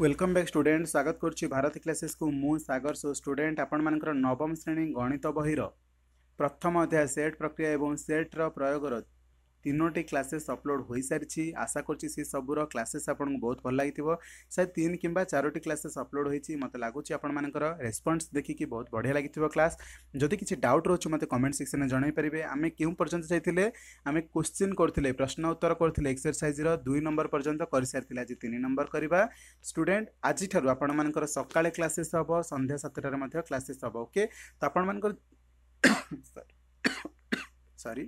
welcome back student স্বাগত করছি ভারত ক্লাসেসকু মু সাগর সো স্টুডেন্ট আপনার নবম শ্রেণী গণিত বহির প্রথম অধ্যায় সেট প্রক্রিয়া এবং সেট্র প্রয়োগর ତିନୋଟି କ୍ଲାସେସ୍ ଅପଲୋଡ଼ ହୋଇସାରିଛି ଆଶା କରୁଛି ସେ ସବୁର କ୍ଲାସେସ୍ ଆପଣଙ୍କୁ ବହୁତ ଭଲ ଲାଗିଥିବ ସାର୍ ତିନି କିମ୍ବା ଚାରୋଟି କ୍ଲାସେସ୍ ଅପଲୋଡ଼ ହୋଇଛି ମୋତେ ଲାଗୁଛି ଆପଣମାନଙ୍କର ରେସ୍ପନ୍ସ ଦେଖିକି ବହୁତ ବଢ଼ିଆ ଲାଗିଥିବ କ୍ଲାସ୍ ଯଦି କିଛି ଡାଉଟ୍ ରହୁଛି ମୋତେ କମେଣ୍ଟ ସେକ୍ସନରେ ଜଣାଇ ପାରିବେ ଆମେ କେଉଁ ପର୍ଯ୍ୟନ୍ତ ଯାଇଥିଲେ ଆମେ କ୍ୱେଶ୍ଚିନ୍ କରୁଥିଲେ ପ୍ରଶ୍ନ ଉତ୍ତର କରୁଥିଲେ ଏକ୍ସରସାଇଜ୍ର ଦୁଇ ନମ୍ବର ପର୍ଯ୍ୟନ୍ତ କରିସାରିଥିଲେ ଆଜି ତିନି ନମ୍ବର କରିବା ଷ୍ଟୁଡେଣ୍ଟ ଆଜିଠାରୁ ଆପଣମାନଙ୍କର ସକାଳେ କ୍ଲାସେସ୍ ହେବ ସନ୍ଧ୍ୟା ସାତଟାରେ ମଧ୍ୟ କ୍ଲାସେସ୍ ହେବ ଓକେ ତ ଆପଣମାନଙ୍କର ସରି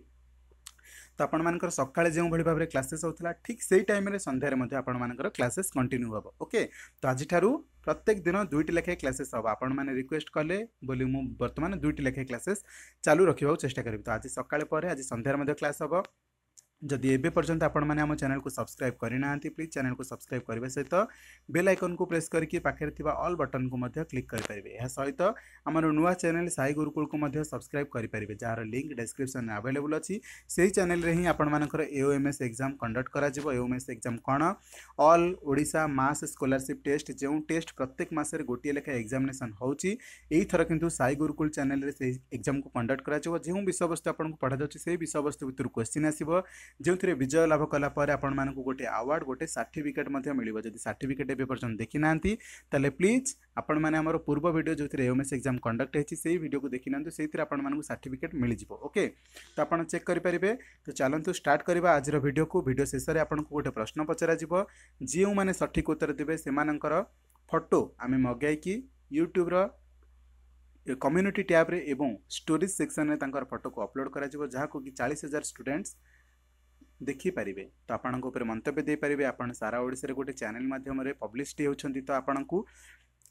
ତ ଆପଣମାନଙ୍କର ସକାଳେ ଯେଉଁଭଳି ଭାବରେ କ୍ଲାସେସ୍ ହେଉଥିଲା ଠିକ୍ ସେଇ ଟାଇମ୍ରେ ସନ୍ଧ୍ୟାରେ ମଧ୍ୟ ଆପଣମାନଙ୍କର କ୍ଲାସେସ୍ କଣ୍ଟିନ୍ୟୁ ହେବ ଓକେ ତ ଆଜିଠାରୁ ପ୍ରତ୍ୟେକ ଦିନ ଦୁଇଟି ଲେଖାଏଁ କ୍ଲାସେସ୍ ହେବ ଆପଣମାନେ ରିକ୍ୱେଷ୍ଟ କଲେ ବୋଲି ମୁଁ ବର୍ତ୍ତମାନ ଦୁଇଟି ଲେଖାଏଁ କ୍ଲାସେସ୍ ଚାଲୁ ରଖିବାକୁ ଚେଷ୍ଟା କରିବି ତ ଆଜି ସକାଳେ ପରେ ଆଜି ସନ୍ଧ୍ୟାରେ ମଧ୍ୟ କ୍ଲାସ୍ ହେବ जदि एवं पर्यटन आपण मैंने चैनल को सब्सक्राइब करना प्लीज चैनल को सब्सक्राइब करने सहित बेल आइकन को प्रेस करके पाखे बटन को क्लिक करेंगे यह सहित तो नुआ चैनल साई गुरुकुल को सब्सक्राइब करेंगे जार लिंक में आभेलेबुल अच्छी से ही चैनल ही आपर AOMS exam conduct AOMS exam कौन अल ओडा मास स्कलारशिप टेस्ट जो टेस्ट प्रत्येक मसर गोटे लेखा एक्जामेसन होईथर कि साई गुरुकुल चैनल एक्जाम को कंडक्ट करो विषयवस्तु आपको पढ़ा जाए विषय वस्तु भर क्वेश्चन आसो जो थी विजय लाभ कलापर आपको गोटे आवार्ड गोटे सार्टिफिकेट मिल जदि सार्टिफिकेट एपर्यन देखी ना तो प्लीज आपण मैंने पूर्व भिड जो थी एम एस एक्जाम कंडक्ट हो भिडियो को देखी ना से आपको सार्टिफिकेट मिल जाव ओके तो आप चेक करेंगे तो चलतु स्टार्ट करवा आज भिडियो को भिड शेष गोटे प्रश्न पचर जो मैंने सठिक उत्तर देते से मर फटो आम मगैकी यूट्यूब्र कम्युनिटी टैब्रे स्टोरीज सेक्शन में फटो को अपलोड करा कि चालीस हजार स्टूडेंट्स देखिपारे तो आपण मंत्य देपारे आप सारा ओडार गोटे चेल मध्यम पब्लीश्ड होती तो आपको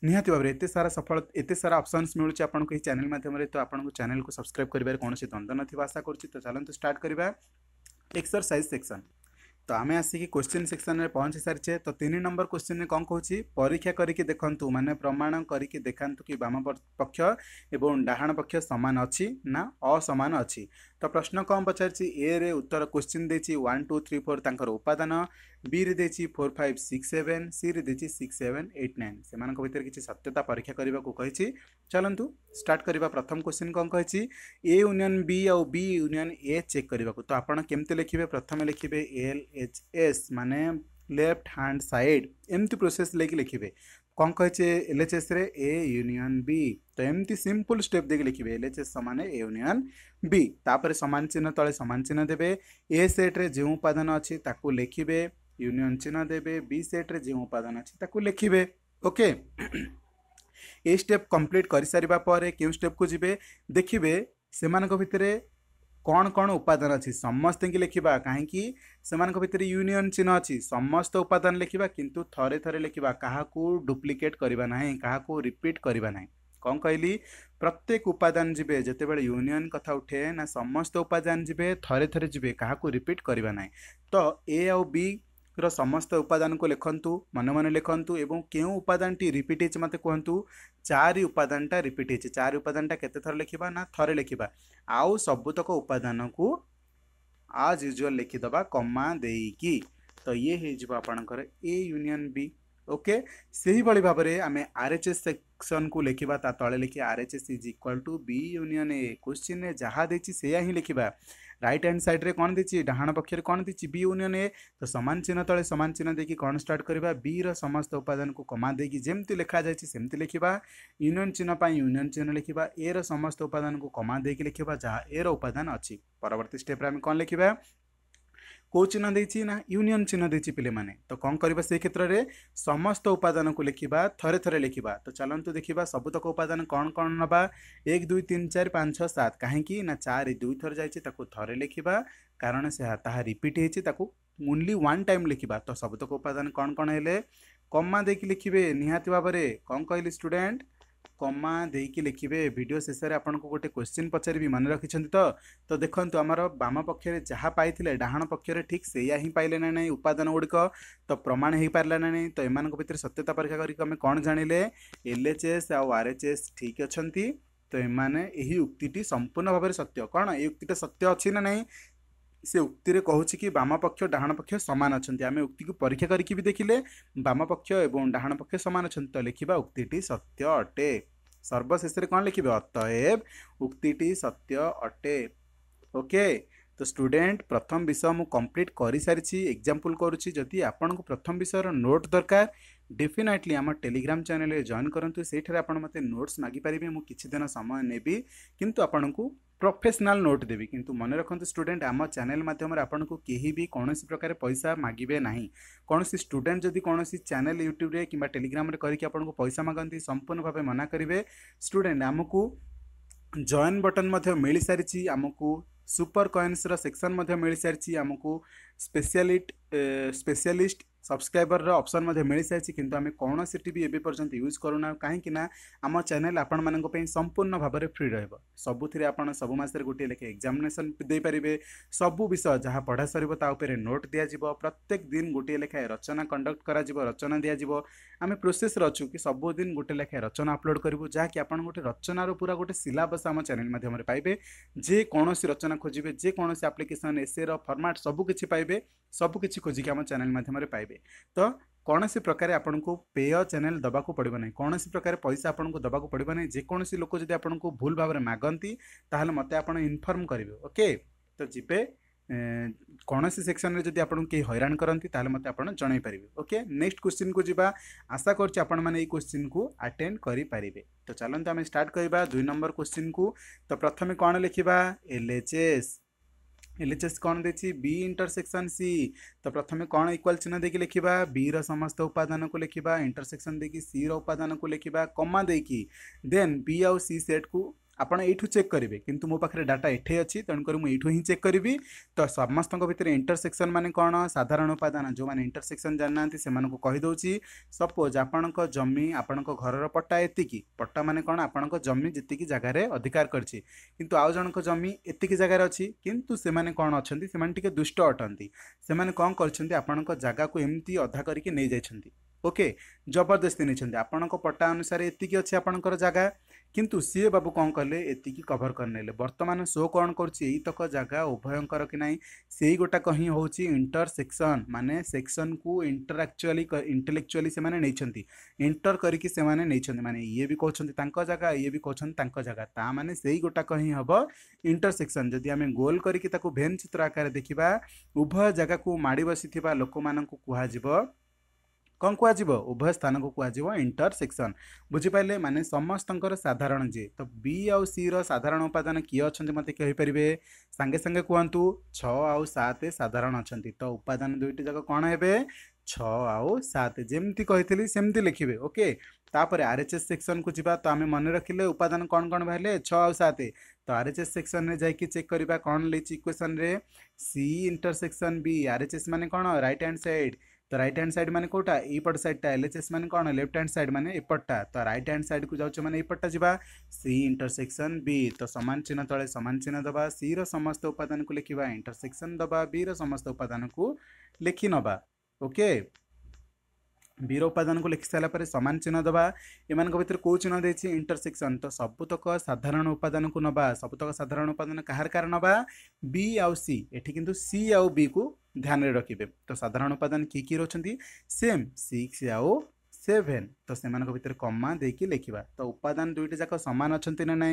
निहत भाव में एत सारा सफल एत सारा अप्सनस मिलूँ आप ये चेल मध्यम तो आप चेल को सब्सक्राइब करार कौन द्वंद नशा कर तो चलते स्टार्ट करवा एक्सरसाइज सेक्शन तो आम आसिक क्वेश्चन सेक्शन में पहुंची सारीचे तो तीन नंबर क्वेश्चन में कौन कौन परीक्षा करके देखु मानने प्रमाण करके देखा कि बाम पक्ष एवं पक्ष सामान अच्छी ना असमान अच्छी ତ ପ୍ରଶ୍ନ କ'ଣ ପଚାରିଛି ଏରେ ଉତ୍ତର କୋଶ୍ଚିନ୍ ଦେଇଛି ୱାନ୍ ଟୁ ଥ୍ରୀ ଫୋର୍ ତାଙ୍କର ଉପାଦାନ ବିରେ ଦେଇଛି ଫୋର୍ ଫାଇଭ୍ ସିକ୍ସ ସେଭେନ୍ ସିରେ ଦେଇଛି ସିକ୍ସ ସେଭେନ୍ ଏଇଟ୍ ନାଇନ୍ ସେମାନଙ୍କ ଭିତରେ କିଛି ସତ୍ୟତା ପରୀକ୍ଷା କରିବାକୁ କହିଛି ଚାଲନ୍ତୁ ଷ୍ଟାର୍ଟ କରିବା ପ୍ରଥମ କୋଶ୍ଚିନ୍ କ'ଣ କହିଛି ଏ ୟୁନିୟନ୍ ବି ଆଉ ବି ୟୁନିୟନ୍ ଏ ଚେକ୍ କରିବାକୁ ତ ଆପଣ କେମିତି ଲେଖିବେ ପ୍ରଥମେ ଲେଖିବେ ଏଲ୍ ଏଚ୍ ଏସ୍ ମାନେ ଲେଫ୍ଟ ହ୍ୟାଣ୍ଡ ସାଇଡ଼୍ ଏମିତି ପ୍ରୋସେସ୍ ନେଇକି ଲେଖିବେ କ'ଣ କହିଛେ ଏଲ୍ ଏଚ୍ ଏସ୍ରେ ଏ ୟୁନିୟନ୍ ବି ତ ଏମିତି ସିମ୍ପଲ୍ ଷ୍ଟେପ୍ ଦେଇକି ଲେଖିବେ ଏଲ୍ ଏଚ୍ ଏସ୍ ସମାନ ଏ ୟୁନିୟନ୍ ବି ତାପରେ ସମାନ ଚିହ୍ନ ତଳେ ସମାନ ଚିହ୍ନ ଦେବେ ଏ ସେଟ୍ରେ ଯେଉଁ ଉପାଦାନ ଅଛି ତାକୁ ଲେଖିବେ ୟୁନିୟନ୍ ଚିହ୍ନ ଦେବେ ବି ସେଟ୍ରେ ଯେଉଁ ଉପାଦାନ ଅଛି ତାକୁ ଲେଖିବେ ଓକେ এই স্টেপ কমপ্লিট করে সারা পরে কেউ স্টেপ কু যাবে দেখবে সে ভিতরে कन उपादान उपदान समस्तक लेख्दा कहाँकिस भितर युनियन चिन्ह अहिले समस्त उपदान डुप्लिकेट किन थोर थोर रिपीट काुप्लिकेट गरेको रिपिट कहली प्रत्येक उपादान जे जति बेला युनियन कथा उठे न समस्त रिपीट थोरे रिपिट गरेको ए आउ बी ର ସମସ୍ତ ଉପାଦାନକୁ ଲେଖନ୍ତୁ ମନେ ମନେ ଲେଖନ୍ତୁ ଏବଂ କେଉଁ ଉପାଦାନଟି ରିପିଟ୍ ହେଇଛି ମୋତେ କୁହନ୍ତୁ ଚାରି ଉପାଦାନଟା ରିପିଟ୍ ହେଇଛି ଚାରି ଉପାଦାନଟା କେତେ ଥର ଲେଖିବା ନା ଥରେ ଲେଖିବା ଆଉ ସବୁତକ ଉପାଦାନକୁ ଆଜ୍ ୟୁଜୁଆଲ୍ ଲେଖିଦେବା କମା ଦେଇକି ତ ଇଏ ହେଇଯିବ ଆପଣଙ୍କର ଏ ୟୁନିୟନ୍ ବି ଓକେ ସେହିଭଳି ଭାବରେ ଆମେ ଆର୍ ଏଚ୍ ଏସ୍ ସେକ୍ସନ୍କୁ ଲେଖିବା ତା ତଳେ ଲେଖି R H S is equal to B union A କୋଶ୍ଚିନ୍ରେ ଯାହା ଦେଇଛି ସେଇଆ ହିଁ ଲେଖିବା রাইট হ্যান্ড সাইড্রে କ'ଣ ଦେଇଛି ଡାହାଣ ପକ୍ଷରେ କ'ଣ ଦେଇଛି ବି ୟୁନିୟନ୍ ଏ ତ ସମାନ ଚିହ୍ନ ତଳେ ସମାନ ଚିହ୍ନ ଦେଇକି କ'ଣ ଷ୍ଟାର୍ଟ କରିବା ବିର ସମସ୍ତ ଉପାଦାନକୁ କମା ଦେଇକି ଯେମିତି ଲେଖାଯାଇଛି ସେମିତି ଲେଖିବା ୟୁନିୟନ୍ ଚିହ୍ନ ପାଇଁ ୟୁନିୟନ୍ ଚିହ୍ନ ଲେଖିବା ଏର ସମସ୍ତ ଉପାଦାନକୁ କମା ଦେଇକି ଲେଖିବା ଯାହା ଏର ଉପାଦାନ ଅଛି ପରବର୍ତ୍ତୀ ଷ୍ଟେପ୍ରେ ଆମେ କ'ଣ ଲେଖିବା কেউ চিহ্ন ଦେଇଛି ନା ୟୁନିୟନ୍ ଚିହ୍ନ ଦେଇଛି ପିଲାମାନେ ତ କ'ଣ କରିବା ସେଇ କ୍ଷେତ୍ରରେ ସମସ୍ତ ଉପାଦାନକୁ ଲେଖିବା ଥରେ ଥରେ ଲେଖିବା ତ ଚାଲନ୍ତୁ ଦେଖିବା ସବୁତକ ଉପାଦାନ କ'ଣ କ'ଣ ନେବା ଏକ ଦୁଇ ତିନି ଚାରି ପାଞ୍ଚ ଛଅ ସାତ କାହିଁକି ନା ଚାରି ଦୁଇଥର ଯାଇଛି ତାକୁ ଥରେ ଲେଖିବା କାରଣ ସେ ତାହା ରିପିଟ୍ ହେଇଛି ତାକୁ ଓନ୍ଲି ୱାନ୍ ଟାଇମ୍ ଲେଖିବା ତ ସବୁତକ ଉପାଦାନ କ'ଣ କ'ଣ ହେଲେ କମା ଦେଇକି ଲେଖିବେ ନିହାତି ଭାବରେ କ'ଣ କହିଲି ଷ୍ଟୁଡେଣ୍ଟ कमा दे कि लिखे भिडियो शेष को गोटे क्वेश्चन पचार भी मन रखिंट तो तो देखो आमर बाम पक्ष में जहाँ पाई डाण पक्ष में ठीक से ही पाइले ना नहीं उपादान गुड़िक तो प्रमाण हो पारा ना नहीं तो एम भर सत्यता परीक्षा करें कौन जाणिले L H S R H S ठीक अच्छा तो ये उक्ति संपूर्ण भाव सत्य कौन युक्ति सत्य अच्छी ना नहीं से उक्ति कहूँ कि वामपक्ष डाण पक्ष सामान अच्छा आम उक्ति परीक्षा करके भी देखिले वामपक्ष डाण पक्ष सामान अच्छा तो लिखा उक्ति सत्य अटे सर्वशेष कौन लिखे अतएव उक्ति सत्य अटे ओके तो स्टूडेंट प्रथम विषय मुझ कम्प्लीट कर सारी एक्जामपल करुँ जदि को प्रथम विषय नोट दरकार ଡେଫିନାଇଟଲି ଆମ ଟେଲିଗ୍ରାମ ଚ୍ୟାନେଲରେ ଜଏନ୍ କରନ୍ତୁ ସେଇଠାରେ ଆପଣ ମୋତେ ନୋଟ୍ସ ମାଗିପାରିବେ ମୁଁ କିଛି ଦିନ ସମୟ ନେବି କିନ୍ତୁ ଆପଣଙ୍କୁ ପ୍ରଫେସନାଲ୍ ନୋଟ୍ ଦେବି କିନ୍ତୁ ମନେ ରଖନ୍ତୁ ଷ୍ଟୁଡେଣ୍ଟ ଆମ ଚ୍ୟାନେଲ୍ ମାଧ୍ୟମରେ ଆପଣଙ୍କୁ କେହି ବି କୌଣସି ପ୍ରକାର ପଇସା ମାଗିବେ ନାହିଁ କୌଣସି ଷ୍ଟୁଡେଣ୍ଟ ଯଦି କୌଣସି ଚ୍ୟାନେଲ୍ ୟୁଟ୍ୟୁବରେ କିମ୍ବା ଟେଲିଗ୍ରାମରେ କରିକି ଆପଣଙ୍କୁ ପଇସା ମାଗନ୍ତି ସମ୍ପୂର୍ଣ୍ଣ ଭାବେ ମନା କରିବେ ଷ୍ଟୁଡେଣ୍ଟ ଆମକୁ ଜଏନ୍ ବଟନ୍ ମଧ୍ୟ ମିଳିସାରିଛି ଆମକୁ ସୁପର କଏନ୍ସର ସେକ୍ସନ୍ ମଧ୍ୟ ମିଳିସାରିଛି ଆମକୁ ସ୍ପେଶିଆଲିଟ୍ ସ୍ପେଶିଆଲିଷ୍ଟ ସବସ୍କ୍ରାଇବରର ଅପସନ୍ ମଧ୍ୟ ମିଳିସାରିଛି କିନ୍ତୁ ଆମେ କୌଣସି ଟିଭି ଏବେ ପର୍ଯ୍ୟନ୍ତ ୟୁଜ୍ କରୁନା କାହିଁକି ନା ଆମ ଚ୍ୟାନେଲ୍ ଆପଣମାନଙ୍କ ପାଇଁ ସମ୍ପୂର୍ଣ୍ଣ ଭାବରେ ଫ୍ରି ରହିବ ସବୁଥିରେ ଆପଣ ସବୁ ମାସରେ ଗୋଟିଏ ଲେଖେ ଏକ୍ଜାମିନେସନ୍ ଦେଇପାରିବେ ସବୁ ବିଷୟ ଯାହା ପଢ଼ା ସରିବ ତା ଉପରେ ନୋଟ୍ ଦିଆଯିବ ପ୍ରତ୍ୟେକ ଦିନ ଗୋଟିଏ ଲେଖାଏଁ ରଚନା କଣ୍ଡକ୍ଟ କରାଯିବ ରଚନା ଦିଆଯିବ ଆମେ ପ୍ରୋସେସ୍ରେ ଅଛୁ କି ସବୁଦିନ ଗୋଟେ ଲେଖାଏଁ ରଚନା ଅପଲୋଡ଼ କରିବୁ ଯାହାକି ଆପଣ ଗୋଟେ ରଚନାର ପୁରା ଗୋଟେ ସିଲାବସ୍ ଆମ ଚ୍ୟାନେଲ୍ ମାଧ୍ୟମରେ ପାଇବେ ଯେକୌଣସି ରଚନା ଖୋଜିବେ ଯେକୌଣସି ଆପ୍ଲିକେସନ୍ ଏସେର ଫର୍ମାଟ୍ ସବୁକିଛି ପାଇବେ ସବୁକିଛି ଖୋଜିକି ଆମ ଚ୍ୟାନେଲ୍ ମାଧ୍ୟମରେ ପାଇବେ ପାରିବେ ତ କୌଣସି ପ୍ରକାର ଆପଣଙ୍କୁ ପେୟ ଚ୍ୟାନେଲ୍ ଦେବାକୁ ପଡ଼ିବ ନାହିଁ କୌଣସି ପ୍ରକାର ପଇସା ଆପଣଙ୍କୁ ଦେବାକୁ ପଡ଼ିବ ନାହିଁ ଯେକୌଣସି ଲୋକ ଯଦି ଆପଣଙ୍କୁ ଭୁଲ ଭାବରେ ମାଗନ୍ତି ତାହେଲେ ମୋତେ ଆପଣ ଇନଫର୍ମ କରିବେ ଓକେ ତ ଯିବେ କୌଣସି ସେକ୍ସନରେ ଯଦି ଆପଣଙ୍କୁ କେହି ହଇରାଣ କରନ୍ତି ତାହେଲେ ମୋତେ ଆପଣ ଜଣାଇ ପାରିବେ ଓକେ ନେକ୍ସଟ କ୍ୱେଶ୍ଚିନ୍କୁ ଯିବା ଆଶା କରୁଛି ଆପଣମାନେ ଏଇ କ୍ୱେଶ୍ଚିନ୍କୁ ଆଟେଣ୍ଡ କରିପାରିବେ ତ ଚାଲନ୍ତୁ ଆମେ ଷ୍ଟାର୍ଟ କରିବା ଦୁଇ ନମ୍ବର କ୍ୱେଶ୍ଚିନ୍କୁ ତ ପ୍ରଥମେ କ'ଣ ଲେଖିବା ଏଲ୍ ଏଚ୍ ଏସ୍ एलएचएस कौन दे बी इंटरसेक्शन सी तो प्रथम कौन इक्वाल चिन्ह देखिए लिखा बी रस्त उपादान को लिखा इंटरसेक्शन देखिए सी रान को लिखा कमा देखिए देन बी आउ सी सेट को ଆପଣ ଏଇଠୁ ଚେକ୍ କରିବେ କିନ୍ତୁ ମୋ ପାଖରେ ଡାଟା ଏଠି ଅଛି ତେଣୁକରି ମୁଁ ଏଇଠୁ ହିଁ ଚେକ୍ କରିବି ତ ସମସ୍ତଙ୍କ ଭିତରେ ଇଣ୍ଟରସେକ୍ସନ୍ ମାନେ କ'ଣ ସାଧାରଣ ଉପାଦାନ ଯେଉଁମାନେ ଇଣ୍ଟରସେକ୍ସନ୍ ଜାଣିନାହାନ୍ତି ସେମାନଙ୍କୁ କହିଦେଉଛି ସପୋଜ୍ ଆପଣଙ୍କ ଜମି ଆପଣଙ୍କ ଘରର ପଟ୍ଟା ଏତିକି ପଟ୍ଟା ମାନେ କ'ଣ ଆପଣଙ୍କ ଜମି ଯେତିକି ଜାଗାରେ ଅଧିକାର କରିଛି କିନ୍ତୁ ଆଉ ଜଣଙ୍କ ଜମି ଏତିକି ଜାଗାରେ ଅଛି କିନ୍ତୁ ସେମାନେ କ'ଣ ଅଛନ୍ତି ସେମାନେ ଟିକେ ଦୁଷ୍ଟ ଅଟନ୍ତି ସେମାନେ କ'ଣ କରିଛନ୍ତି ଆପଣଙ୍କ ଜାଗାକୁ ଏମିତି ଅଧା କରିକି ନେଇଯାଇଛନ୍ତି ओके जबरदस्ती नहीं आपण पट्टा अनुसार इतनी अच्छी आपंकर जगह किंतु सी बाबू कौन कले एति कभर करे बर्तमान शो कौन करक तो जगह उभयंकर कि ना से गोटाक हिं हूँ इंटरसेक्शन मानने सेक्शन को इंटर इंटेलेक्चुअली से मैंने इंटर करके मैंने मानने ये भी कहते जगह ये भी कौन जगह ता मैंने से ही गोटाक हिं हम इंटरसेक्शन जदि आम गोल करके भेन चित्र आकार देखा उभय जगह को माड़ बसी लोक मान कह कौन कह उभय स्थान को कह इंटरसेक्शन बुझिपारे मैंने समस्त साधारण जी तो बी आउ सी साधारण उपादान किए अच्छा मत कहीपर सांगे सांगे कहतु छत साधारण अच्छा तो उपादान दुईट जाक कौन है सात जमती कही सेमती लिखे ओके तापर आर एच एस सेक्शन को जी तो आम मन रखिले उपादान कौन कौन बाहर छत तो आर एच एस सेक्शन में जाकि चेक करवा कौन लेक्वेसन C intersection B R H S मान कौन रईट हैंड सैड तो रईट हैंड सैड मैंने कौटा यपट सैडटा एल एच एस मैंने कौन लेफ्ट हाँ सैड मैंने एपटा तो रईट हैंड सैड को जाऊँ मैंने यपटा जावा सी इंटरसेक्शन बी तो सामान चिन्ह तले सामान चिन्ह दवा सी रस्त उपादान को लिखा इंटरसेक्शन दवा बी रस्त उपादान को लिखि नवा ओके ବୀର ଉପାଦାନକୁ ଲେଖିସାରିଲା ପରେ ସମାନ ଚିହ୍ନ ଦେବା ଏମାନଙ୍କ ଭିତରେ କେଉଁ ଚିହ୍ନ ଦେଇଛି ଇଣ୍ଟରସେକ୍ସନ୍ ତ ସବୁତକ ସାଧାରଣ ଉପାଦାନକୁ ନେବା ସବୁତକ ସାଧାରଣ ଉପାଦାନ କାହାର କାହାର ନେବା ବି ଆଉ ସି ଏଠି କିନ୍ତୁ ସି ଆଉ ବିକୁ ଧ୍ୟାନରେ ରଖିବେ ତ ସାଧାରଣ ଉପାଦାନ କି କି ରହୁଛନ୍ତି ସେମ୍ ସିକ୍ସ ଆଉ सेभेन तो से भितर कमा दे कि लेखा तो उपादान दुईट जाक सामान अच्छा ना ना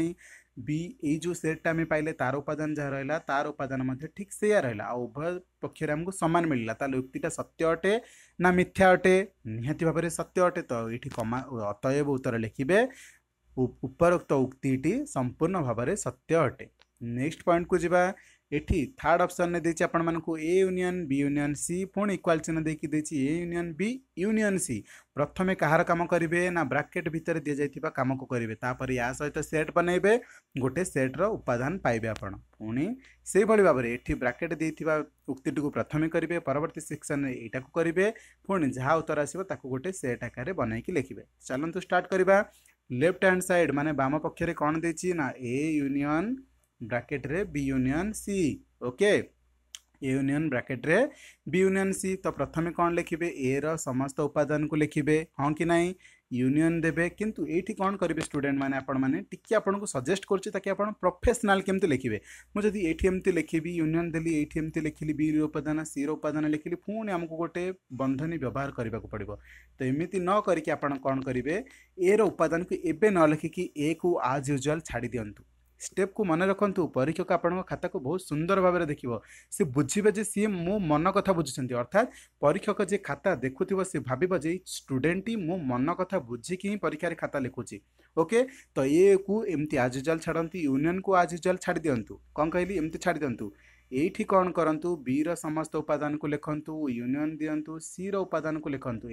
बी यू सेटा पाइले तार उपादान जहाँ रहा तार उपादान ठीक से रहा आ उभय पक्ष आमको सामान मिल ला युक्तिटा सत्य अटे ना मिथ्या अटे निहती भाव सत्य अटे तो ये कमा अतएव उत्तर लिखे उपरोक्त उक्ति संपूर्ण भाव सत्य अटे नेक्स्ट पॉइंट को जी ଏଠି ଥାର୍ଡ଼ ଅପସନ୍ରେ ଦେଇଛି ଆପଣମାନଙ୍କୁ A union B union C ପୁଣି ଇକ୍ୱାଲ୍ ଚିହ୍ନ ଦେଇକି ଦେଇଛି A union B union C ପ୍ରଥମେ କାହାର କାମ କରିବେ ନା ବ୍ରାକେଟ୍ ଭିତରେ ଦିଆଯାଇଥିବା କାମକୁ କରିବେ ତାପରେ ୟା ସହିତ ସେଟ୍ ବନେଇବେ ଗୋଟେ ସେଟ୍ର ଉପାଦାନ ପାଇବେ ଆପଣ ପୁଣି ସେହିଭଳି ଭାବରେ ଏଠି ବ୍ରାକେଟ୍ ଦେଇଥିବା ଉକ୍ତିଟିକୁ ପ୍ରଥମେ କରିବେ ପରବର୍ତ୍ତୀ ସେକ୍ସନ୍ରେ ଏଇଟାକୁ କରିବେ ପୁଣି ଯାହା ଉତ୍ତର ଆସିବ ତାକୁ ଗୋଟେ ସେଟ୍ ଆକାରରେ ବନେଇକି ଲେଖିବେ ଚାଲନ୍ତୁ ଷ୍ଟାର୍ଟ କରିବା ଲେଫ୍ଟ ହ୍ୟାଣ୍ଡ ସାଇଡ଼୍ ମାନେ ବାମ ପକ୍ଷରେ କ'ଣ ଦେଇଛି ନା ଏ ୟୁନିୟନ୍ ବ୍ରାକେଟ୍ରେ B union C okay A union ବ୍ରାକେଟ୍ରେ ବି ୟୁନିୟନ୍ ସି ତ ପ୍ରଥମେ କ'ଣ ଲେଖିବେ ଏର ସମସ୍ତ ଉପାଦାନକୁ ଲେଖିବେ ହଁ କି ନାହିଁ ୟୁନିୟନ୍ ଦେବେ କିନ୍ତୁ ଏଇଠି କ'ଣ କରିବେ ଷ୍ଟୁଡେଣ୍ଟ ମାନେ ଆପଣମାନେ ଟିକେ ଆପଣଙ୍କୁ ସଜେଷ୍ଟ କରୁଛି ତାକି ଆପଣ ପ୍ରଫେସନାଲ୍ କେମିତି ଲେଖିବେ ମୁଁ ଯଦି ଏଇଠି ଏମିତି ଲେଖିବି ୟୁନିୟନ୍ ଦେଲି ଏଇଠି ଏମିତି ଲେଖିଲି ବିର ଉପାଦାନ ସିର ଉପାଦାନ ଲେଖିଲି ପୁଣି ଆମକୁ ଗୋଟେ ବନ୍ଧନୀ ବ୍ୟବହାର କରିବାକୁ ପଡ଼ିବ ତ ଏମିତି ନ କରିକି ଆପଣ କ'ଣ କରିବେ ଏର ଉପାଦାନକୁ ଏବେ ନ ଲେଖିକି ଏକୁ ଆଜ୍ ୟୁଜୁଆଲ୍ ଛାଡ଼ି ଦିଅନ୍ତୁ को मन रकृक आपता सुन्दर भावर देखियो जे बुझिज मो मन कथा बुझिन्छ परीक्षक जे खाता देखुथ्यो सि भाइ स्टुडेन्ट मो मनकथा बुझिक खाता लेखु ओके त एम आज जल छाडि युनियन कुज छाडिदिनु कि एम छाडिदिनु एउटा वि र समस्त उपदान लेखन्तु युनियन दिनु सिर उपादानको लेखन्तु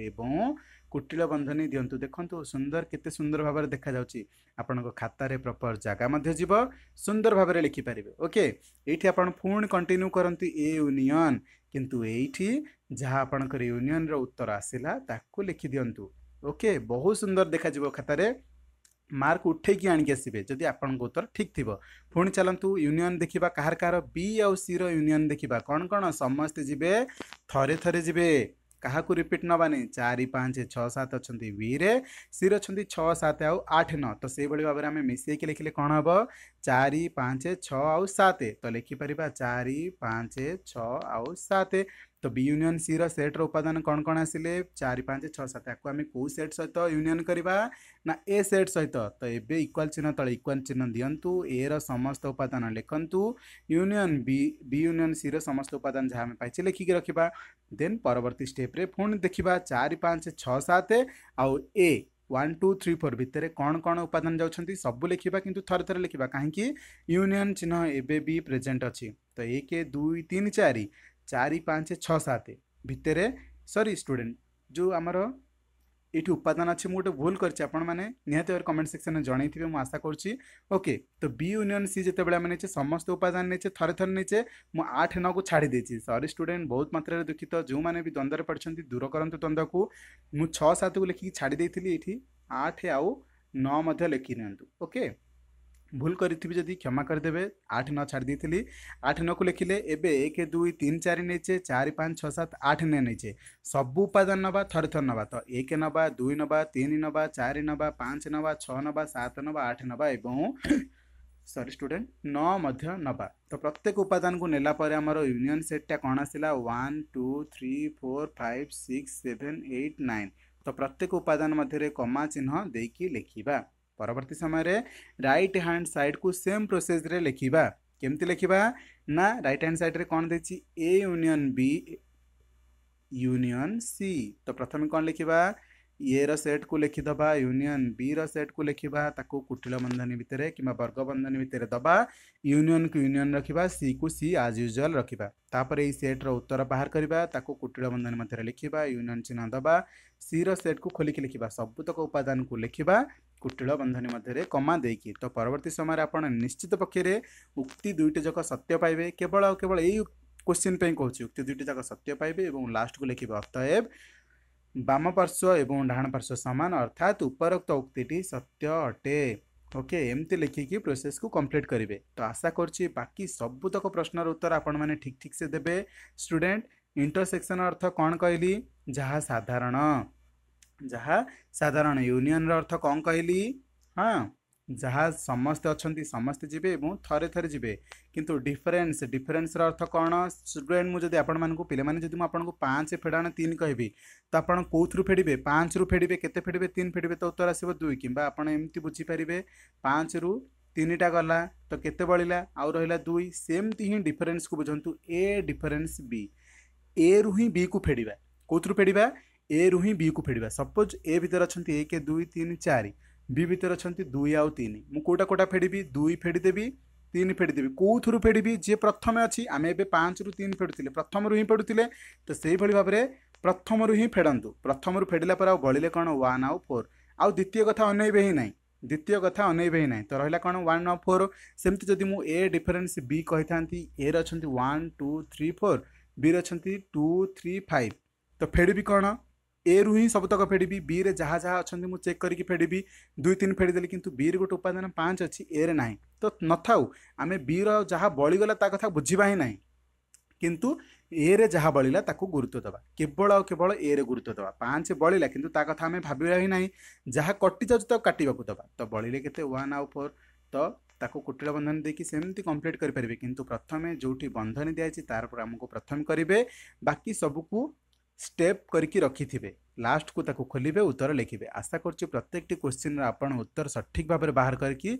କୁଟିଳ ବନ୍ଧନୀ ଦିଅନ୍ତୁ ଦେଖନ୍ତୁ ସୁନ୍ଦର କେତେ ସୁନ୍ଦର ଭାବରେ ଦେଖାଯାଉଛି ଆପଣଙ୍କ ଖାତାରେ ପ୍ରପର୍ ଜାଗା ମଧ୍ୟ ଯିବ ସୁନ୍ଦର ଭାବରେ ଲେଖିପାରିବେ ଓକେ ଏଇଠି ଆପଣ ପୁଣି କଣ୍ଟିନ୍ୟୁ କରନ୍ତି ଏ ୟୁନିୟନ୍ କିନ୍ତୁ ଏଇଠି ଯାହା ଆପଣଙ୍କର ୟୁନିୟନ୍ର ଉତ୍ତର ଆସିଲା ତାକୁ ଲେଖିଦିଅନ୍ତୁ ଓକେ ବହୁତ ସୁନ୍ଦର ଦେଖାଯିବ ଖାତାରେ ମାର୍କ ଉଠେଇକି ଆଣିକି ଆସିବେ ଯଦି ଆପଣଙ୍କ ଉତ୍ତର ଠିକ୍ ଥିବ ପୁଣି ଚାଲନ୍ତୁ ୟୁନିୟନ୍ ଦେଖିବା କାହାର କାହାର ବି ଆଉ ସିର ୟୁନିୟନ୍ ଦେଖିବା କ'ଣ କ'ଣ ସମସ୍ତେ ଯିବେ ଥରେ ଥରେ ଯିବେ କାହାକୁ ରିପିଟ୍ ନେବାନି ଚାରି ପାଞ୍ଚ ଛଅ ସାତ ଅଛନ୍ତି ଭିରେ ସିର ଅଛନ୍ତି ଛଅ ସାତ ଆଉ ଆଠ ନଅ ତ ସେଇଭଳି ଭାବରେ ଆମେ ମିଶାଇକି ଲେଖିଲେ କ'ଣ ହେବ ଚାରି ପାଞ୍ଚ ଛଅ ଆଉ ସାତ ତ ଲେଖିପାରିବା ଚାରି ପାଞ୍ଚ ଛଅ ଆଉ ସାତ तो बी यूनियन सी रेट्र उपादान कौन कौन आसिले चार पाँच छः सात या आम कौ सेट सहित यूनियन करवा ना ए सेट सहित तो ये इक्वाल चिन्ह तले इक्वाल चिन्ह दिंतु ए रस्त उपादान लिखतु union B B union C रस्त उपादान जहाँ आम पाई लिखिकी रखा देन परवर्त स्टेप्रे पुणी देखा चार पाँच छः सात आउ ए वन टू थ्री फोर ଭିତରେ कौन कौन उपादान ଯାଉଛନ୍ତି ସବୁ ଲେଖିବା କିନ୍ତୁ ଥରେ ଥରେ ଲେଖିବା କାହିଁକି ୟୁନିୟନ୍ ଚିହ୍ନ ଏବେ ବି ପ୍ରେଜେଣ୍ଟ ଅଛି ତ ଏକ ଦୁଇ ତିନି ଚାରି ଚାରି ପାଞ୍ଚ ଛଅ ସାତ ଭିତରେ ସରି ଷ୍ଟୁଡ଼େଣ୍ଟ ଯେଉଁ ଆମର ଏଇଠି ଉପାଦାନ ଅଛି ମୁଁ ଗୋଟେ ଭୁଲ କରିଛି ଆପଣମାନେ ନିହାତି ଭାବରେ କମେଣ୍ଟ ସେକ୍ସନରେ ଜଣାଇଥିବେ ମୁଁ ଆଶା କରୁଛି ଓକେ ତ ବି ୟୁନିୟନ୍ ସି ଯେତେବେଳେ ଆମେ ନେଇଛେ ସମସ୍ତ ଉପାଦାନ ନେଇଛେ ଥରେ ଥରେ ନେଇଛେ ମୁଁ ଆଠ ନଅକୁ ଛାଡ଼ି ଦେଇଛି ସରି ଷ୍ଟୁଡେଣ୍ଟ ବହୁତ ମାତ୍ରାରେ ଦୁଃଖିତ ଯେଉଁମାନେ ବି ଦ୍ୱନ୍ଦ୍ୱରେ ପଡ଼ିଛନ୍ତି ଦୂର କରନ୍ତୁ ଦ୍ୱନ୍ଦ୍ୱକୁ ମୁଁ ଛଅ ସାତକୁ ଲେଖିକି ଛାଡ଼ି ଦେଇଥିଲି ଏଇଠି ଆଠ ଆଉ ନଅ ମଧ୍ୟ ଲେଖି ନିଅନ୍ତୁ ଓକେ ଭୁଲ କରିଥିବି ଯଦି କ୍ଷମା କରିଦେବେ ଆଠ ନଅ ଛାଡ଼ି ଦେଇଥିଲି ଆଠ ନଅକୁ ଲେଖିଲେ ଏବେ ଏକ ଦୁଇ ତିନି ଚାରି ନେଇଛେ ଚାରି ପାଞ୍ଚ ଛଅ ସାତ ଆଠ ନେ ନେଇଛେ ସବୁ ଉପାଦାନ ନେବା ଥରେ ଥରେ ନେବା ତ ଏକ ନେବା ଦୁଇ ନେବା ତିନି ନେବା ଚାରି ନେବା ପାଞ୍ଚ ନେବା ଛଅ ନେବା ସାତ ନେବା ଆଠ ନେବା ଏବଂ ସରି ଷ୍ଟୁଡେଣ୍ଟ ନଅ ମଧ୍ୟ ନେବା ତ ପ୍ରତ୍ୟେକ ଉପାଦାନକୁ ନେଲା ପରେ ଆମର ୟୁନିଅନ୍ ସେଟ୍ଟା କ'ଣ ଆସିଲା one two three four five six seven eight nine ତ ପ୍ରତ୍ୟେକ ଉପାଦାନ ମଧ୍ୟରେ କମା ଚିହ୍ନ ଦେଇକି ଲେଖିବା परवर्ती समय रे राइट हैंड साइड को सेम प्रोसेस रे लिखिबा केमती लिखिबा ना राइट हैंड साइड रे कोन देची A union B union C तो प्रथम कोन लिखिबा ए रो सेट को लिखि दबा यूनियन बी रो सेट को लिखिबा ताको कुटिल बंधनी भितरे किमा वर्ग बंधनी भितरे दबा यूनियन को यूनियन रखिबा सी को सी एज यूजुअल रखिबा तापर ए सेट रो उत्तर बाहर करिबा ताको कुटिल बंधनी मथरे लिखिबा यूनियन चिन्ह दबा सी रो सेट को खोलि के लिखिबा सबुतक उपादान को लिखिबा କୁଟିଳ ବନ୍ଧନୀ ମଧ୍ୟରେ କମା ଦେଇକି ତ ପରବର୍ତ୍ତୀ ସମୟରେ ଆପଣ ନିଶ୍ଚିତ ପକ୍ଷରେ ଉକ୍ତି ଦୁଇଟି ଯାକ ସତ୍ୟ ପାଇବେ କେବଳ ଆଉ କେବଳ ଏଇ କୋଶ୍ଚିନ୍ ପାଇଁ କହୁଛି ଉକ୍ତି ଦୁଇଟି ଯାକ ସତ୍ୟ ପାଇବେ ଏବଂ ଲାଷ୍ଟକୁ ଲେଖିବେ ଅତଏବ ବାମ ପାର୍ଶ୍ୱ ଏବଂ ଡାହାଣ ପାର୍ଶ୍ୱ ସମାନ ଅର୍ଥାତ୍ ଉପରୋକ୍ତ ଉକ୍ତିଟି ସତ୍ୟ ଅଟେ ଓକେ ଏମିତି ଲେଖିକି ପ୍ରୋସେସ୍କୁ କମ୍ପ୍ଲିଟ୍ କରିବେ ତ ଆଶା କରୁଛି ବାକି ସବୁତକ ପ୍ରଶ୍ନର ଉତ୍ତର ଆପଣମାନେ ଠିକ୍ ଠିକ୍ ସେ ଦେବେ ଷ୍ଟୁଡ଼େଣ୍ଟ ଇଣ୍ଟରସେକ୍ସନ୍ ଅର୍ଥ କ'ଣ କହିଲି ଯାହା ସାଧାରଣ ଯାହା ସାଧାରଣ ୟୁନିୟନର ଅର୍ଥ କ'ଣ କହିଲି ହଁ ଯାହା ସମସ୍ତେ ଅଛନ୍ତି ସମସ୍ତେ ଯିବେ ଏବଂ ଥରେ ଥରେ ଯିବେ କିନ୍ତୁ ଡିଫରେନ୍ସ ଡିଫରେନ୍ସର ଅର୍ଥ କ'ଣ ଷ୍ଟୁଡେଣ୍ଟ ମୁଁ ଯଦି ଆପଣମାନଙ୍କୁ ପିଲାମାନେ ଯଦି ମୁଁ ଆପଣଙ୍କୁ ପାଞ୍ଚ ଫେଡ଼ାଣ ତିନି କହିବି ତ ଆପଣ କେଉଁଥିରୁ ଫେଡ଼ିବେ ପାଞ୍ଚରୁ ଫେଡ଼ିବେ କେତେ ଫେଡ଼ିବେ ତିନି ଫେଡ଼ିବେ ତ ଉତ୍ତର ଆସିବ ଦୁଇ କିମ୍ବା ଆପଣ ଏମିତି ବୁଝିପାରିବେ ପାଞ୍ଚରୁ ତିନିଟା ଗଲା ତ କେତେ ବଳିଲା ଆଉ ରହିଲା ଦୁଇ ସେମିତି ହିଁ ଡିଫରେନ୍ସକୁ ବୁଝନ୍ତୁ ଏ ଡିଫରେନ୍ସ ବି ଏରୁ ହିଁ ବିକୁ ଫେଡ଼ିବା କେଉଁଥିରୁ ଫେଡ଼ିବା ए रु ହିଁ ବିକୁ ଫେଡ଼ିବା ସପୋଜ୍ ଏ ଭିତରେ ଅଛନ୍ତି ଏକ ଦୁଇ ତିନି ଚାରି ବି ଭିତରେ ଅଛନ୍ତି ଦୁଇ ଆଉ ତିନି ମୁଁ କେଉଁଟା କେଉଁଟା ଫେଡ଼ିବି ଦୁଇ ଫେଡ଼ିଦେବି ତିନି ଫେଡ଼ିଦେବି କେଉଁଥିରୁ ଫେଡ଼ିବି ଯିଏ ପ୍ରଥମେ ଅଛି ଆମେ ଏବେ ପାଞ୍ଚରୁ ତିନି ଫେଡ଼ୁଥିଲେ ପ୍ରଥମରୁ ହିଁ ଫେଡ଼ୁଥିଲେ ତ ସେଇଭଳି ଭାବରେ ପ୍ରଥମରୁ ହିଁ ଫେଡ଼ନ୍ତୁ ପ୍ରଥମରୁ ଫେଡ଼ିଲା ପରେ ଆଉ ଗଳିଲେ କ'ଣ ୱାନ୍ ଆଉ ଫୋର୍ ଆଉ ଦ୍ୱିତୀୟ କଥା ଅନେଇବେ ହିଁ ନାହିଁ ଦ୍ୱିତୀୟ କଥା ଅନେଇବେ ହିଁ ନାହିଁ ତ ରହିଲା କ'ଣ ୱାନ୍ ଆଉ ଫୋର୍ ସେମିତି ଯଦି ମୁଁ ଏ ଡିଫରେନ୍ସ ବି କହିଥାନ୍ତି ଏରେ ଅଛନ୍ତି ୱାନ୍ ଟୁ ଥ୍ରୀ ଫୋର୍ ବିରେ ଅଛନ୍ତି ଟୁ ଥ୍ରୀ ଫାଇଭ୍ ତ ଫେଡ଼ିବି କ'ଣ ଏରୁ ହିଁ ସବୁତକ ଫେଡ଼ିବି ବିରେ ଯାହା ଯାହା ଅଛନ୍ତି ମୁଁ ଚେକ୍ କରିକି ଫେଡ଼ିବି ଦୁଇ ତିନି ଫେଡ଼ିଦେଲି କିନ୍ତୁ ବିରେ ଗୋଟେ ଉପାଦାନ ପାଞ୍ଚ ଅଛି ଏରେ ନାହିଁ ତ ନଥାଉ ଆମେ ବିର ଯାହା ବଳିଗଲା ତା କଥା ବୁଝିବା ହିଁ ନାହିଁ କିନ୍ତୁ ଏରେ ଯାହା ବଳିଲା ତାକୁ ଗୁରୁତ୍ୱ ଦେବା କେବଳ ଆଉ କେବଳ ଏରେ ଗୁରୁତ୍ୱ ଦେବା ପାଞ୍ଚ ବଳିଲା କିନ୍ତୁ ତା କଥା ଆମେ ଭାବିବା ହିଁ ନାହିଁ ଯାହା କଟି ଯାଉଛି ତାକୁ କାଟିବାକୁ ଦେବା ତ ବଳିଲେ କେତେ ୱାନ୍ ଆଉ ଫୋର୍ ତ ତାକୁ କୁଟିଳ ବନ୍ଧନୀ ଦେଇକି ସେମିତି କମ୍ପ୍ଲିଟ୍ କରିପାରିବେ କିନ୍ତୁ ପ୍ରଥମେ ଯେଉଁଠି ବନ୍ଧନୀ ଦିଆଯାଇଛି ତାର ଉପରେ ଆମକୁ ପ୍ରଥମେ କରିବେ ବାକି ସବୁକୁ स्टेप करके रखिथे ଲାଷ୍ଟକୁ ତାକୁ ଖୋଲିବେ ଉତ୍ତର ଲେଖିବେ ଆଶା କରୁଛି ପ୍ରତ୍ୟେକଟି କୋଶ୍ଚିନ୍ର ଆପଣ ଉତ୍ତର ସଠିକ୍ ଭାବରେ ବାହାର କରିକି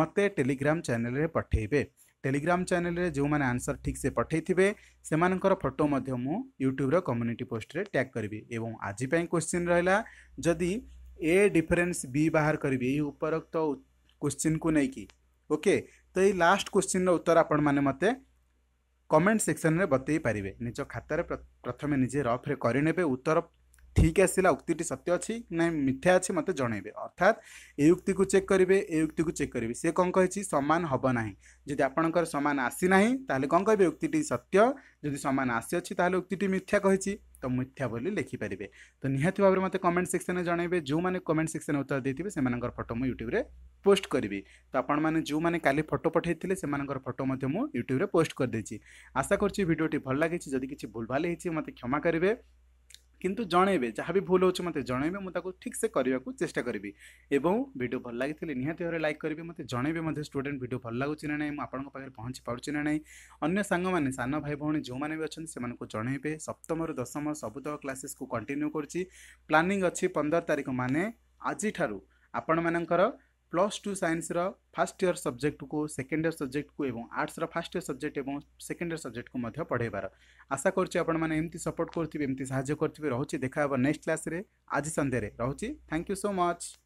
ମୋତେ ଟେଲିଗ୍ରାମ ଚ୍ୟାନେଲରେ ପଠାଇବେ ଟେଲିଗ୍ରାମ ଚ୍ୟାନେଲରେ ଯେଉଁମାନେ ଆନ୍ସର ଠିକ୍ ସେ ପଠାଇଥିବେ ସେମାନଙ୍କର ଫଟୋ ମଧ୍ୟ ମୁଁ ୟୁଟ୍ୟୁବର କମ୍ୟୁନିଟି ପୋଷ୍ଟରେ ଟ୍ୟାଗ୍ କରିବି ଏବଂ ଆଜି ପାଇଁ କୋଶ୍ଚିନ୍ ରହିଲା ଯଦି ଏ ଡିଫରେନ୍ସ ବି ବାହାର କରିବି ଏହି ଉପରୋକ୍ତ କୋଶ୍ଚିନ୍କୁ ନେଇକି ଓକେ ତ ଏଇ ଲାଷ୍ଟ କୋଶ୍ଚିନ୍ର ଉତ୍ତର ଆପଣମାନେ ମୋତେ କମେଣ୍ଟ ସେକ୍ସନରେ ବତେଇ ପାରିବେ ନିଜ ଖାତାରେ ପ୍ରଥମେ ନିଜେ ରଫ୍ରେ କରିନେବେ ଉତ୍ତର ଠିକ୍ ଆସିଲା ଉକ୍ତିଟି ସତ୍ୟ ଅଛି ନାହିଁ ମିଥ୍ୟା ଅଛି ମୋତେ ଜଣାଇବେ ଅର୍ଥାତ୍ ଏ ଉକ୍ତିକୁ ଚେକ୍ କରିବେ ଏ ଉକ୍ତିକୁ ଚେକ୍ କରିବେ ସେ କ'ଣ କହିଛି ସମାନ ହେବ ନାହିଁ ଯଦି ଆପଣଙ୍କର ସମାନ ଆସିନାହିଁ ତାହେଲେ କ'ଣ କହିବେ ଉକ୍ତିଟି ସତ୍ୟ ଯଦି ସମାନ ଆସିଅଛି ତାହେଲେ ଉକ୍ତିଟି ମିଥ୍ୟା କହିଛି ତ ମିଥ୍ୟା ବୋଲି ଲେଖିପାରିବେ ତ ନିହାତି ଭାବରେ ମୋତେ କମେଣ୍ଟ ସେକ୍ସନରେ ଜଣାଇବେ ଯେଉଁମାନେ କମେଣ୍ଟ ସେକ୍ସନରେ ଉତ୍ତର ଦେଇଥିବେ ସେମାନଙ୍କର ଫଟୋ ମୁଁ ୟୁଟ୍ୟୁବରେ ପୋଷ୍ଟ କରିବି ତ ଆପଣମାନେ ଯେଉଁମାନେ କାଲି ଫଟୋ ପଠାଇଥିଲେ ସେମାନଙ୍କର ଫଟୋ ମଧ୍ୟ ମୁଁ ୟୁଟ୍ୟୁବରେ ପୋଷ୍ଟ କରିଦେଇଛି ଆଶା କରୁଛି ଭିଡ଼ିଓଟି ଭଲ ଲାଗିଛି ଯଦି କିଛି ଭୁଲଭାଲ ହେଇଛି ମୋତେ କ୍ଷମା କରିବେ कि जब भी भूल होछ मते जनै म ठिक सेवाको चेष्टा भिडियो भन्नु लाग निहति भएर ल्याके मनै स्टुडेन्ट भिडियो भन्नु लाग नै म आउँदै पहुँच पाउँछु नै अन्य माने सानो भाई भणी जो अनि जनैबे सप्तमु दसम सबुत क्लासेसको कन्टिन्यू गर्छ प्लानिङ अहिले पन्ध्र तारिख मे आज आपण म plus two science first year subject को सेकेंड इयर सब्जेक्ट को आर्ट्स फास्ट इयर सब्जेक्ट और सेकेंड इयर सब्जेक्ट को पढ़ेबार आशा करमती सपोर्ट करेंगे एमती साय करेंगे रोचे देखा नेक्स्ट क्लास में आज सन्धे रोचे थैंक यू सो मच